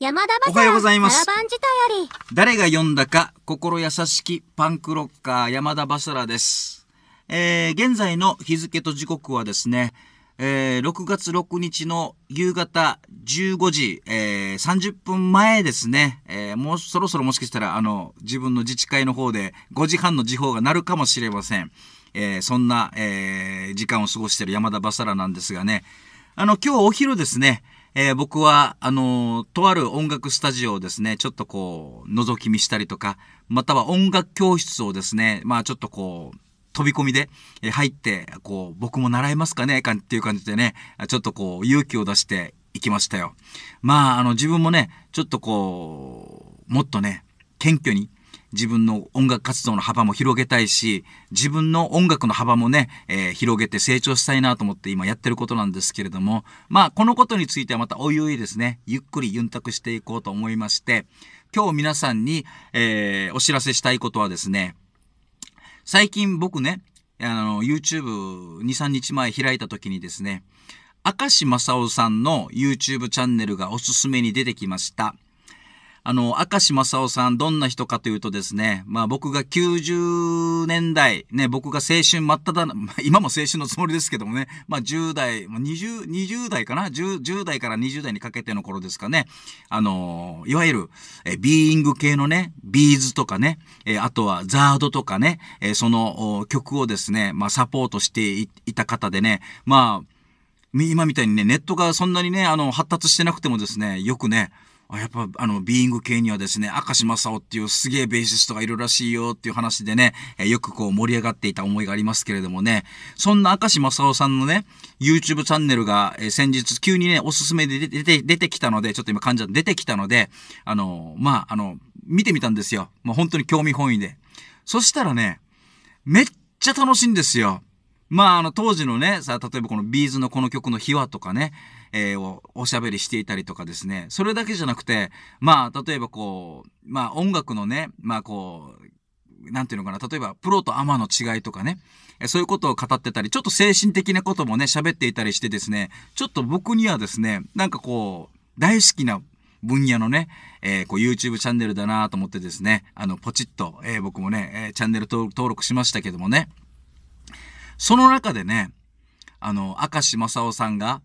山田おはようございます。誰が読んだか、心優しきパンクロッカー山田バサラです。えー、現在の日付と時刻はですね、えー、6月6日の夕方15時、えー、30分前ですね、えー、もうそろそろもしかしたら、あの、自分の自治会の方で5時半の時報が鳴るかもしれません。えー、そんな、えー、時間を過ごしている山田バサラなんですがね、あの、今日お昼ですね、えー、僕は、あのー、とある音楽スタジオをですね、ちょっとこう、覗き見したりとか、または音楽教室をですね、まあちょっとこう、飛び込みで入って、こう、僕も習いますかねかっていう感じでね、ちょっとこう、勇気を出していきましたよ。まあ、あの、自分もね、ちょっとこう、もっとね、謙虚に、自分の音楽活動の幅も広げたいし自分の音楽の幅もね、えー、広げて成長したいなと思って今やってることなんですけれどもまあこのことについてはまたおいおいですねゆっくりユンタクしていこうと思いまして今日皆さんに、えー、お知らせしたいことはですね最近僕ねあの YouTube23 日前開いた時にですね明石正夫さんの YouTube チャンネルがおすすめに出てきました。あの、明石正夫さん、どんな人かというとですね、まあ僕が90年代、ね、僕が青春真っ只中、今も青春のつもりですけどもね、まあ10代、20、20代かな 10, ?10 代から20代にかけての頃ですかね、あの、いわゆる、え、ビーイング系のね、ビーズとかね、え、あとはザードとかね、え、その曲をですね、まあサポートしていた方でね、まあ、今みたいにね、ネットがそんなにね、あの、発達してなくてもですね、よくね、あやっぱあのビーイング系にはですね赤島正夫っていうすげえベーシストがいるらしいよっていう話でね、えよくこう盛り上がっていた思いがありますけれどもねそんな赤島正夫さんのね YouTube チャンネルが、え先日急にねおすすめで出て出てきたのでちょっと今患者出てきたのであのまああの見てみたんですよ、ま本当に興味本位でそしたらねめっちゃ楽しいんですよまあ、あの、当時のね、さあ、例えばこのビーズのこの曲の秘話とかね、えー、おしゃべりしていたりとかですね、それだけじゃなくて、まあ、例えばこう、まあ音楽のね、まあこう、なんていうのかな、例えば、プロとアマの違いとかね、そういうことを語ってたり、ちょっと精神的なこともね、喋っていたりしてですね、ちょっと僕にはですね、なんかこう、大好きな分野のね、えー、こう YouTube チャンネルだなと思ってですね、あの、ポチッと、えー、僕もね、えー、チャンネル登録しましたけどもね、その中でね、あの、明石正夫さんが、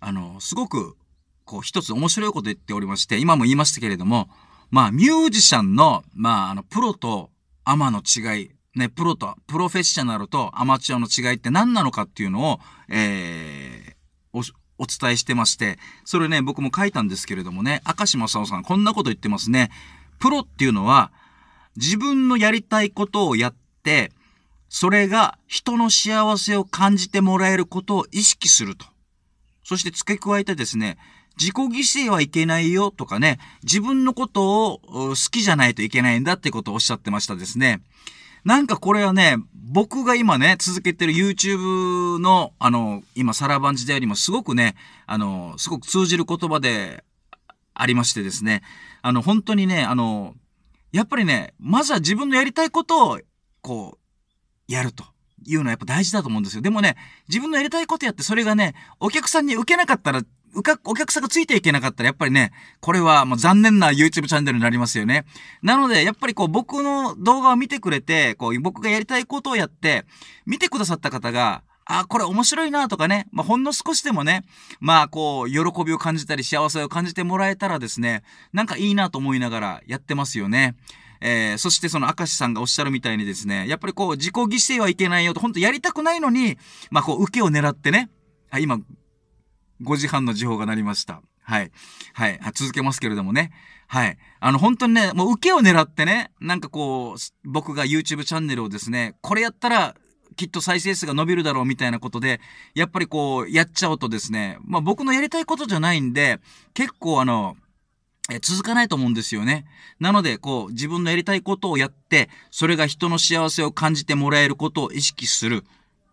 あの、すごく、こう、一つ面白いこと言っておりまして、今も言いましたけれども、まあ、ミュージシャンの、まあ、あの、プロとアマの違い、ね、プロと、プロフェッショナルとアマチュアの違いって何なのかっていうのを、えー、お伝えしてまして、それね、僕も書いたんですけれどもね、赤嶋さ夫さん、こんなこと言ってますね。プロっていうのは、自分のやりたいことをやって、それが人の幸せを感じてもらえることを意識すると。そして付け加えてですね、自己犠牲はいけないよとかね、自分のことを好きじゃないといけないんだってことをおっしゃってましたですね。なんかこれはね、僕が今ね、続けてる YouTube の、あの、今、サラバンジでよりもすごくね、あの、すごく通じる言葉でありましてですね、あの、本当にね、あの、やっぱりね、まずは自分のやりたいことを、こう、やると。いうのはやっぱ大事だと思うんですよ。でもね、自分のやりたいことやってそれがね、お客さんに受けなかったら、うか、お客さんがついていけなかったら、やっぱりね、これはもう残念な YouTube チャンネルになりますよね。なので、やっぱりこう僕の動画を見てくれて、こう僕がやりたいことをやって、見てくださった方が、あ、これ面白いなとかね、まあ、ほんの少しでもね、まあ、こう、喜びを感じたり、幸せを感じてもらえたらですね、なんかいいなと思いながらやってますよね。えー、そしてその明石さんがおっしゃるみたいにですね、やっぱりこう自己犠牲はいけないよと、本当やりたくないのに、まあこう受けを狙ってね、あ、今、5時半の時報が鳴りました。はい。はい。続けますけれどもね。はい。あの、本当にね、もう受けを狙ってね、なんかこう、僕が YouTube チャンネルをですね、これやったら、きっと再生数が伸びるだろうみたいなことで、やっぱりこう、やっちゃうとですね、まあ僕のやりたいことじゃないんで、結構あの、え続かないと思うんですよね。なので、こう、自分のやりたいことをやって、それが人の幸せを感じてもらえることを意識する。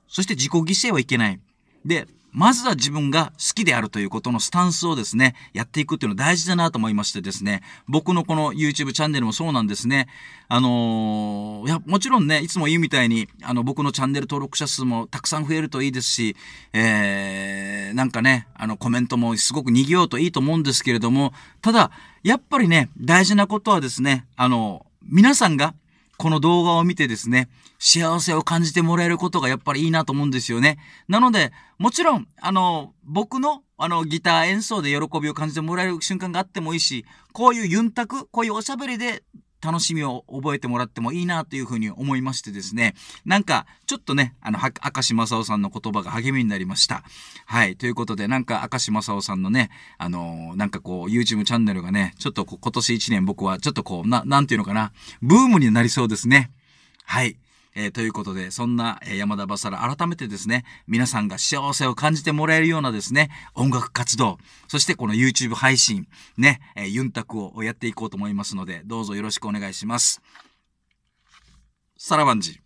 そして自己犠牲はいけない。で、まずは自分が好きであるということのスタンスをですね、やっていくっていうのは大事だなと思いましてですね、僕のこの YouTube チャンネルもそうなんですね。あのー、いや、もちろんね、いつも言うみたいに、あの、僕のチャンネル登録者数もたくさん増えるといいですし、えー、なんかね、あの、コメントもすごく賑ようといいと思うんですけれども、ただ、やっぱりね、大事なことはですね、あの、皆さんがこの動画を見てですね、幸せを感じてもらえることがやっぱりいいなと思うんですよね。なので、もちろん、あの、僕の、あの、ギター演奏で喜びを感じてもらえる瞬間があってもいいし、こういうユンタク、こういうおしゃべりで楽しみを覚えてもらってもいいなというふうに思いましてですね。なんか、ちょっとね、あの、明石正夫さんの言葉が励みになりました。はい。ということで、なんか明石正夫さんのね、あのー、なんかこう、YouTube チャンネルがね、ちょっと今年1年僕は、ちょっとこう、な、なんていうのかな、ブームになりそうですね。はい。えー、ということで、そんな、え山田バサラ、改めてですね、皆さんが幸せを感じてもらえるようなですね、音楽活動、そしてこの YouTube 配信、ね、えユンタクをやっていこうと思いますので、どうぞよろしくお願いします。サラバンジ。